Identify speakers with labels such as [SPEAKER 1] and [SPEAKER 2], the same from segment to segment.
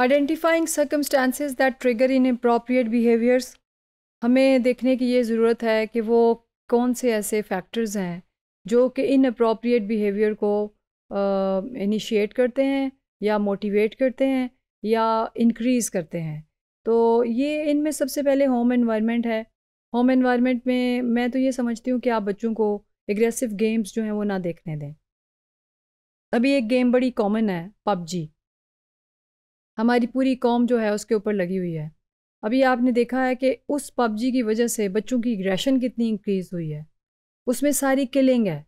[SPEAKER 1] identifying circumstances that trigger inappropriate behaviours हमें देखने की ये ज़रूरत है कि वो कौन से ऐसे फैक्टर्स हैं जो कि इन अप्रोप्रिएट बिहेवियर को इनिशिएट करते हैं या मोटिवेट करते हैं या इंक्रीज़ करते हैं तो ये इनमें सबसे पहले होम एनवायरनमेंट है होम एनवायरनमेंट में मैं तो ये समझती हूँ कि आप बच्चों को एग्रेसिव गेम्स जो हैं वो ना देखने दें अभी एक गेम बड़ी कॉमन है पबजी हमारी पूरी कौम जो है उसके ऊपर लगी हुई है अभी आपने देखा है कि उस पबजी की वजह से बच्चों की ग्रेशन कितनी इंक्रीज़ हुई है उसमें सारी किलिंग है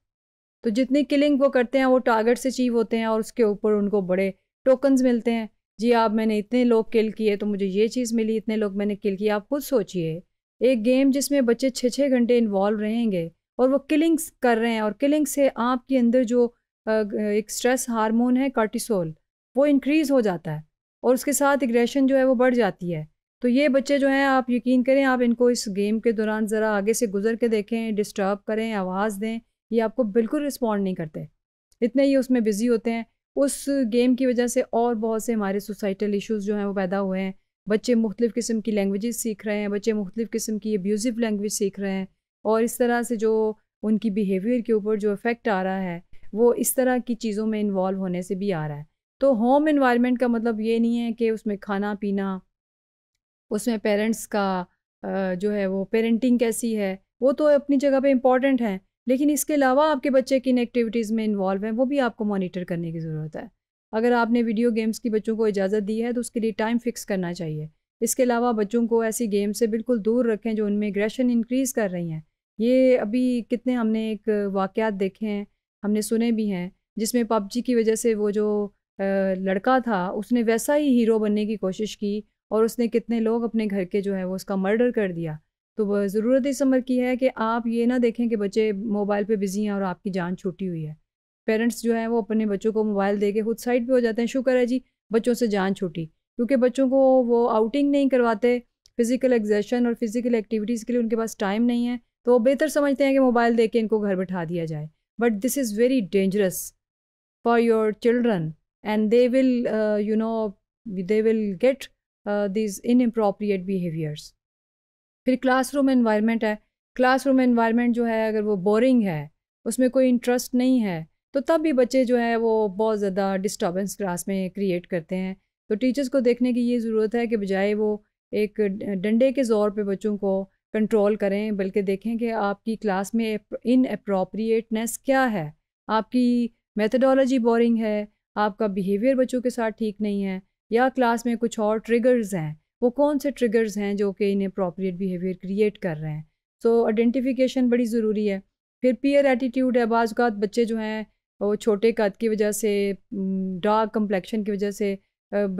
[SPEAKER 1] तो जितनी किलिंग वो करते हैं वो टारगेट से अचीव होते हैं और उसके ऊपर उनको बड़े टोकन्स मिलते हैं जी आप मैंने इतने लोग किल किए तो मुझे ये चीज़ मिली इतने लोग मैंने किल किए आप खुद सोचिए एक गेम जिसमें बच्चे छः छः घंटे इन्वॉल्व रहेंगे और वो किलिंग्स कर रहे हैं और किलिंग से आपके अंदर जो एक स्ट्रेस हार्मोन है कार्टिसोल वो इंक्रीज़ हो जाता है और उसके साथ एग्रेशन जो है वो बढ़ जाती है तो ये बच्चे जो हैं आप यकीन करें आप इनको इस गेम के दौरान ज़रा आगे से गुजर के देखें डिस्टर्ब करें आवाज़ दें ये आपको बिल्कुल रिस्पॉन्ड नहीं करते इतने ही उसमें बिज़ी होते हैं उस गेम की वजह से और बहुत से हमारे सोसाइटल इशूज़ जो हैं वो पैदा हुए हैं बच्चे मुख्तु किस्म की लैंग्वेज़ सीख रहे हैं बच्चे मुख्तु किस्म की एब्यूज़िव लैंग्वेज सीख रहे हैं और इस तरह से जो उनकी बिहेवियर के ऊपर जो इफ़ेक्ट आ रहा है वो इस तरह की चीज़ों में इन्वॉल्व होने से भी आ रहा है तो होम इन्वायरमेंट का मतलब ये नहीं है कि उसमें खाना पीना उसमें पेरेंट्स का जो है वो पेरेंटिंग कैसी है वो तो अपनी जगह पे इम्पॉर्टेंट है लेकिन इसके अलावा आपके बच्चे किन एक्टिविटीज़ में इन्वॉल्व हैं वो भी आपको मॉनिटर करने की ज़रूरत है अगर आपने वीडियो गेम्स की बच्चों को इजाज़त दी है तो उसके लिए टाइम फिक्स करना चाहिए इसके अलावा बच्चों को ऐसी गेम से बिल्कुल दूर रखें जो उनमें ग्रेशन इंक्रीज़ कर रही हैं ये अभी कितने हमने एक वाक़ देखे हैं हमने सुने भी हैं जिसमें पबजी की वजह से वो जो लड़का था उसने वैसा ही हीरो बनने की कोशिश की और उसने कितने लोग अपने घर के जो है वो उसका मर्डर कर दिया तो ज़रूरत इस समर की है कि आप ये ना देखें कि बच्चे मोबाइल पे बिज़ी हैं और आपकी जान छूटी हुई है पेरेंट्स जो हैं वो अपने बच्चों को मोबाइल दे के खुद साइड पे हो जाते हैं शुक्र है जी बच्चों से जान छूटी क्योंकि बच्चों को वो आउटिंग नहीं करवाते फ़िज़िकल एग्जेशन और फिज़िकल एक्टिविटीज़ के लिए उनके पास टाइम नहीं है तो वो बेहतर समझते हैं कि मोबाइल दे के इनको घर बैठा दिया जाए but this is very dangerous for your children and they will uh, you know they will get uh, these inappropriate behaviors फिर क्लासरूम एनवायरनमेंट है क्लासरूम एनवायरनमेंट जो है अगर वो बोरिंग है उसमें कोई इंटरेस्ट नहीं है तो तब भी बच्चे जो है वो बहुत ज़्यादा डिस्टर्बेंस क्लास में क्रिएट करते हैं तो टीचर्स को देखने की ये ज़रूरत है कि बजाय वो एक डंडे के ज़ोर पे बच्चों को कंट्रोल करें बल्कि देखें कि आपकी क्लास में इन अप्रोप्रिएटनेस क्या है आपकी मेथडोलॉजी बोरिंग है आपका बिहेवियर बच्चों के साथ ठीक नहीं है या क्लास में कुछ और ट्रिगर्स हैं वो कौन से ट्रिगर्स हैं जो कि इन्हें अप्रोप्रिएट बिहेवियर क्रिएट कर रहे हैं सो so, आइडेंटिफिकेशन बड़ी ज़रूरी है फिर पियर एटीट्यूड है बाज़ बच्चे जो हैं वो छोटे कद की वजह से डार्क कम्प्लेक्शन की वजह से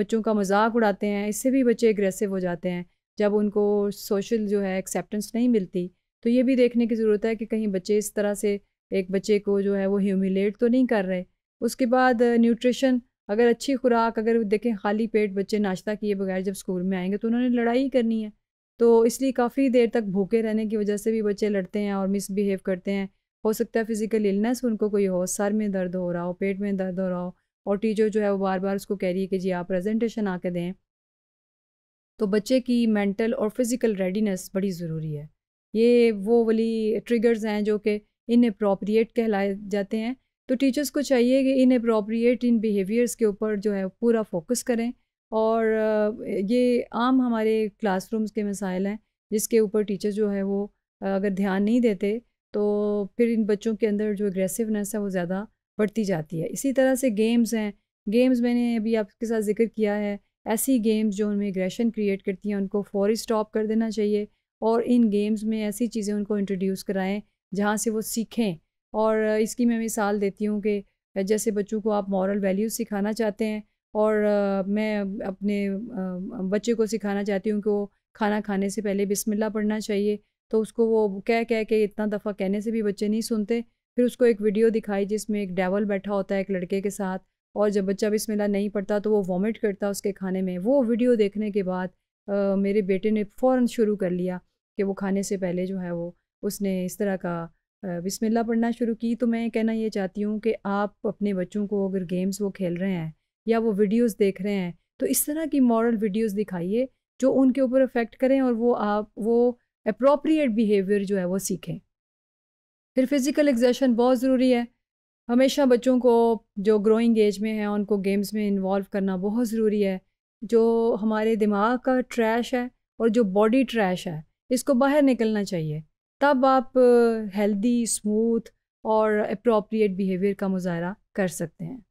[SPEAKER 1] बच्चों का मजाक उड़ाते हैं इससे भी बच्चे एग्रेसिव हो जाते हैं जब उनको सोशल जो है एक्सेप्टेंस नहीं मिलती तो ये भी देखने की ज़रूरत है कि कहीं बच्चे इस तरह से एक बच्चे को जो है वो ह्यूमिलेट तो नहीं कर रहे उसके बाद न्यूट्रिशन अगर अच्छी खुराक अगर देखें खाली पेट बच्चे नाश्ता किए बगैर जब स्कूल में आएंगे तो उन्होंने लड़ाई करनी है तो इसलिए काफ़ी देर तक भूखे रहने की वजह से भी बच्चे लड़ते हैं और मिसबिहेव करते हैं हो सकता है फिजिकल इलनेस उनको कोई हो सर में दर्द हो रहा हो पेट में दर्द हो रहा हो और टीचर जो है वो बार बार उसको कह रही है कि जी आप प्रेजेंटेशन आके दें तो बच्चे की मेंटल और फिज़िकल रेडीनेस बड़ी ज़रूरी है ये वो वाली ट्रिगर्स हैं जो कि इन अप्रोप्रिएट कहलाए जाते हैं तो टीचर्स को चाहिए कि इन अप्रोप्रिएट इन बिहेवियर्स के ऊपर जो है पूरा फोकस करें और ये आम हमारे क्लासरूम्स के मसाइल हैं जिसके ऊपर टीचर जो है वो अगर ध्यान नहीं देते तो फिर इन बच्चों के अंदर जो एग्रेसिवनेस है वो ज़्यादा बढ़ती जाती है इसी तरह से गेम्स हैं गेम्स मैंने अभी आपके साथ जिक्र किया है ऐसी गेम्स जो उनमें एग्रेशन क्रिएट करती हैं उनको फौरी स्टॉप कर देना चाहिए और इन गेम्स में ऐसी चीज़ें उनको इंट्रोड्यूस कराएं जहाँ से वो सीखें और इसकी मैं मिसाल देती हूँ कि जैसे बच्चों को आप मॉरल वैल्यूज़ सिखाना चाहते हैं और मैं अपने बच्चे को सिखाना चाहती हूँ कि वो खाना खाने से पहले बिस्मिल्लाह पढ़ना चाहिए तो उसको वो कह कह के इतना दफ़ा कहने से भी बच्चे नहीं सुनते फिर उसको एक वीडियो दिखाई जिसमें एक डेवल बैठा होता है एक लड़के के साथ और जब बच्चा बिस्मिल्लाह नहीं पढ़ता तो वो वॉमिट करता उसके खाने में वो वीडियो देखने के बाद मेरे बेटे ने फ़ौर शुरू कर लिया कि वो खाने से पहले जो है वो उसने इस तरह का बिस्मिल्लाह पढ़ना शुरू की तो मैं कहना ये चाहती हूँ कि आप अपने बच्चों को अगर गेम्स वो खेल रहे हैं या वो वीडियोस देख रहे हैं तो इस तरह की मॉरल वीडियोस दिखाइए जो उनके ऊपर अफेक्ट करें और वो आप वो अप्रोप्रिएट बिहेवियर जो है वो सीखें फिर फिज़िकल एग्जेशन बहुत ज़रूरी है हमेशा बच्चों को जो ग्रोइंग एज में है उनको गेम्स में इन्वॉल्व करना बहुत ज़रूरी है जो हमारे दिमाग का ट्रैश है और जो बॉडी ट्रैश है इसको बाहर निकलना चाहिए तब आप हेल्दी स्मूथ और अप्रोप्रिएट बिहेवियर का मुजाहरा कर सकते हैं